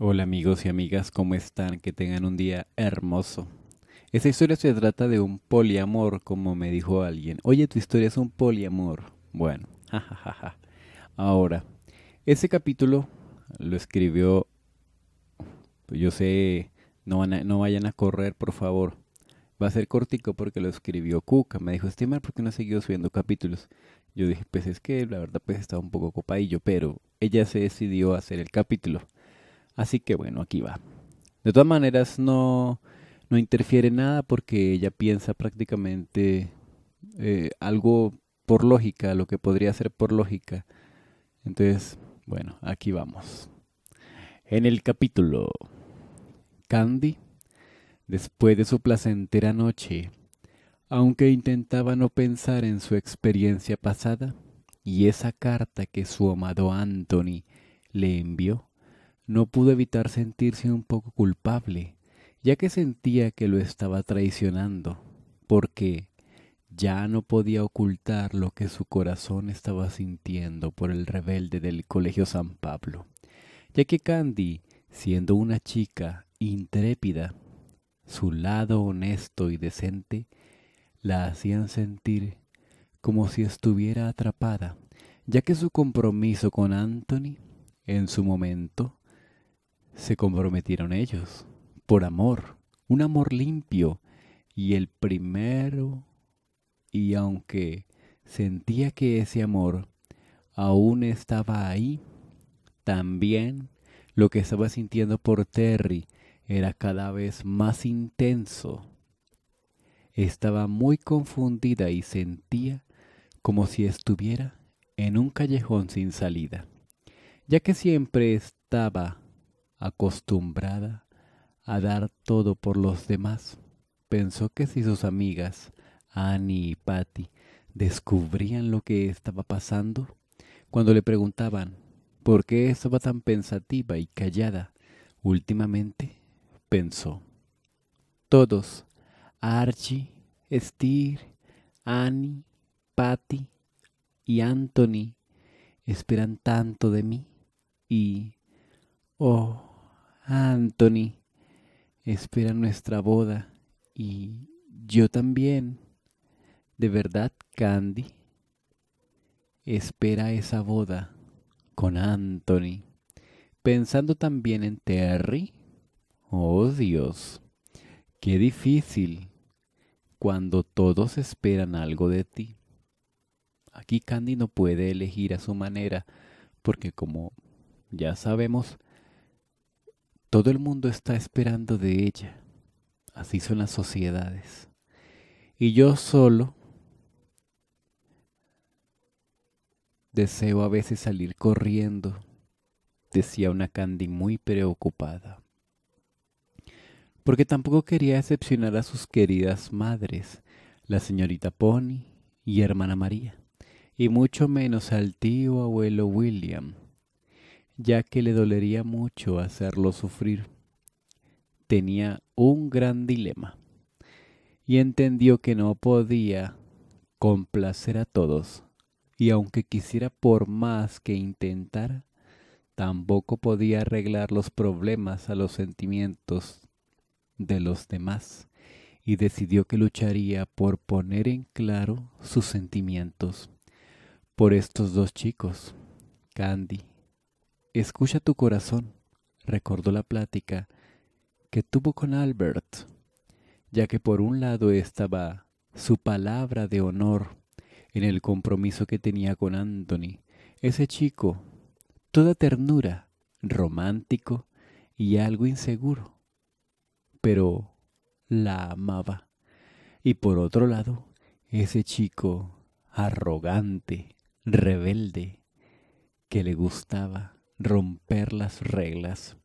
Hola amigos y amigas, ¿cómo están? Que tengan un día hermoso. Esta historia se trata de un poliamor, como me dijo alguien. Oye, tu historia es un poliamor. Bueno, jajaja. Ahora, ese capítulo lo escribió... Pues yo sé, no, no vayan a correr, por favor. Va a ser cortico porque lo escribió Cuca. Me dijo, estimar, porque ¿por no ha seguido subiendo capítulos? Yo dije, pues es que la verdad pues estaba un poco copadillo, pero ella se decidió a hacer el capítulo. Así que bueno, aquí va. De todas maneras, no, no interfiere nada porque ella piensa prácticamente eh, algo por lógica, lo que podría ser por lógica. Entonces, bueno, aquí vamos. En el capítulo, Candy, después de su placentera noche, aunque intentaba no pensar en su experiencia pasada y esa carta que su amado Anthony le envió, no pudo evitar sentirse un poco culpable, ya que sentía que lo estaba traicionando, porque ya no podía ocultar lo que su corazón estaba sintiendo por el rebelde del Colegio San Pablo, ya que Candy, siendo una chica intrépida, su lado honesto y decente la hacían sentir como si estuviera atrapada, ya que su compromiso con Anthony, en su momento, se comprometieron ellos por amor, un amor limpio. Y el primero, y aunque sentía que ese amor aún estaba ahí, también lo que estaba sintiendo por Terry era cada vez más intenso. Estaba muy confundida y sentía como si estuviera en un callejón sin salida, ya que siempre estaba acostumbrada a dar todo por los demás. Pensó que si sus amigas, Annie y Patty, descubrían lo que estaba pasando, cuando le preguntaban por qué estaba tan pensativa y callada, últimamente pensó, todos, Archie, Steer, Annie, Patty y Anthony, esperan tanto de mí y Oh, Anthony, espera nuestra boda y yo también. De verdad, Candy, espera esa boda con Anthony. Pensando también en Terry. Oh, Dios, qué difícil cuando todos esperan algo de ti. Aquí Candy no puede elegir a su manera, porque como ya sabemos, todo el mundo está esperando de ella. Así son las sociedades. Y yo solo deseo a veces salir corriendo, decía una Candy muy preocupada. Porque tampoco quería excepcionar a sus queridas madres, la señorita Pony y hermana María, y mucho menos al tío abuelo William ya que le dolería mucho hacerlo sufrir. Tenía un gran dilema y entendió que no podía complacer a todos, y aunque quisiera por más que intentara, tampoco podía arreglar los problemas a los sentimientos de los demás, y decidió que lucharía por poner en claro sus sentimientos por estos dos chicos, Candy Escucha tu corazón, recordó la plática que tuvo con Albert, ya que por un lado estaba su palabra de honor en el compromiso que tenía con Anthony, ese chico, toda ternura, romántico y algo inseguro, pero la amaba. Y por otro lado, ese chico arrogante, rebelde, que le gustaba romper las reglas,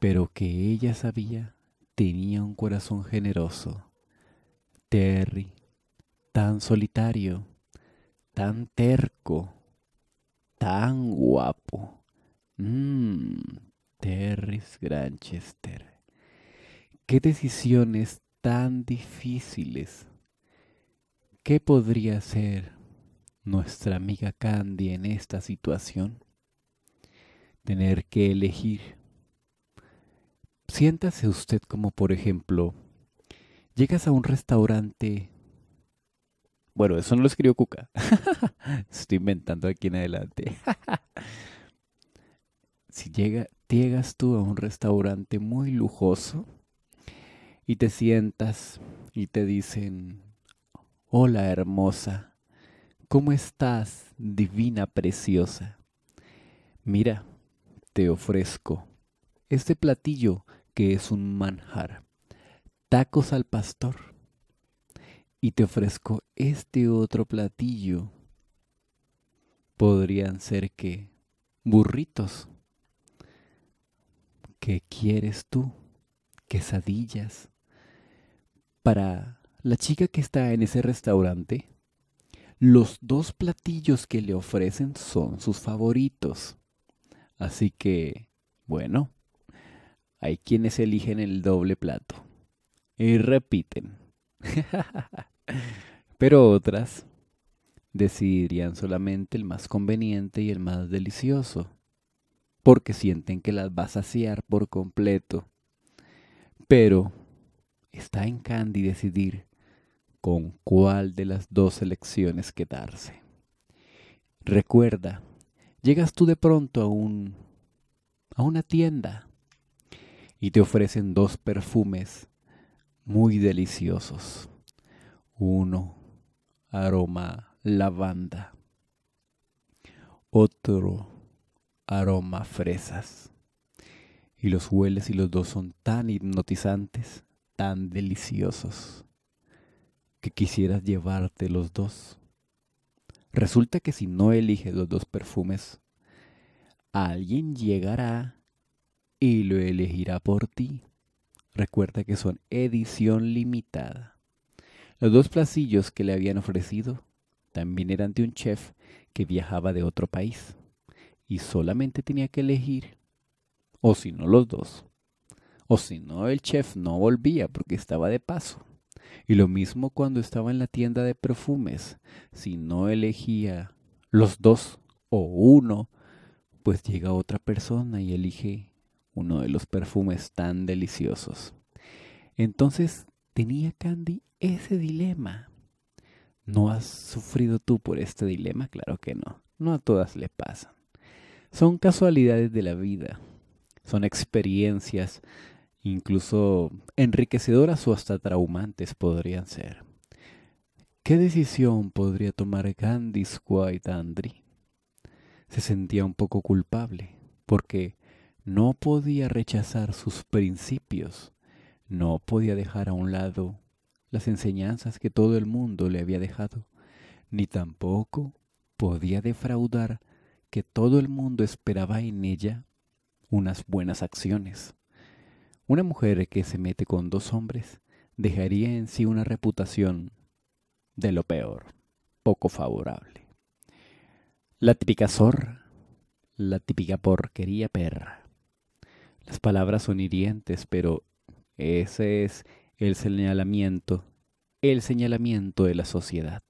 pero que ella sabía tenía un corazón generoso. Terry, tan solitario, tan terco, tan guapo. Mmm, Terry Granchester. Qué decisiones tan difíciles. ¿Qué podría hacer nuestra amiga Candy en esta situación? tener que elegir. Siéntase usted como, por ejemplo, llegas a un restaurante. Bueno, eso no lo escribió Cuca. Estoy inventando aquí en adelante. si llega, llegas tú a un restaurante muy lujoso y te sientas y te dicen, hola hermosa, ¿cómo estás, divina preciosa? Mira, te ofrezco este platillo que es un manjar, tacos al pastor. Y te ofrezco este otro platillo. Podrían ser que burritos. ¿Qué quieres tú? Quesadillas. Para la chica que está en ese restaurante, los dos platillos que le ofrecen son sus favoritos. Así que, bueno, hay quienes eligen el doble plato y repiten. Pero otras decidirían solamente el más conveniente y el más delicioso, porque sienten que las va a saciar por completo. Pero está en Candy decidir con cuál de las dos elecciones quedarse. Recuerda llegas tú de pronto a un a una tienda y te ofrecen dos perfumes muy deliciosos. Uno aroma lavanda, otro aroma fresas. Y los hueles y los dos son tan hipnotizantes, tan deliciosos, que quisieras llevarte los dos Resulta que si no elige los dos perfumes, alguien llegará y lo elegirá por ti. Recuerda que son edición limitada. Los dos placillos que le habían ofrecido también eran de un chef que viajaba de otro país y solamente tenía que elegir, o si no los dos, o si no el chef no volvía porque estaba de paso. Y lo mismo cuando estaba en la tienda de perfumes. Si no elegía los dos o uno, pues llega otra persona y elige uno de los perfumes tan deliciosos. Entonces tenía Candy ese dilema. ¿No has sufrido tú por este dilema? Claro que no. No a todas le pasan. Son casualidades de la vida. Son experiencias incluso enriquecedoras o hasta traumantes podrían ser. ¿Qué decisión podría tomar Gandhi White Se sentía un poco culpable porque no podía rechazar sus principios, no podía dejar a un lado las enseñanzas que todo el mundo le había dejado, ni tampoco podía defraudar que todo el mundo esperaba en ella unas buenas acciones. Una mujer que se mete con dos hombres dejaría en sí una reputación de lo peor, poco favorable. La típica zorra, la típica porquería perra. Las palabras son hirientes, pero ese es el señalamiento, el señalamiento de la sociedad.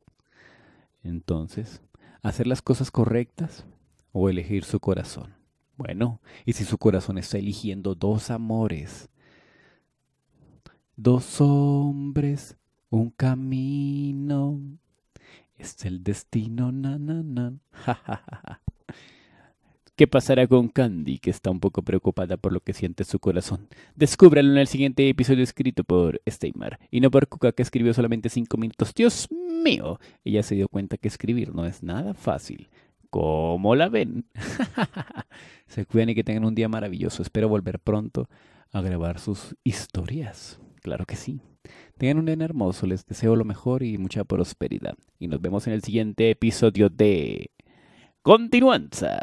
Entonces, hacer las cosas correctas o elegir su corazón. Bueno, y si su corazón está eligiendo dos amores, Dos hombres, un camino. Es el destino, na, na, ¿Qué pasará con Candy, que está un poco preocupada por lo que siente su corazón? Descúbralo en el siguiente episodio escrito por Steymar. y no por Kuka, que escribió solamente cinco minutos. ¡Dios mío! Ella se dio cuenta que escribir no es nada fácil. ¿Cómo la ven? se cuidan y que tengan un día maravilloso. Espero volver pronto a grabar sus historias. Claro que sí. Tengan un día hermoso, les deseo lo mejor y mucha prosperidad. Y nos vemos en el siguiente episodio de Continuanza.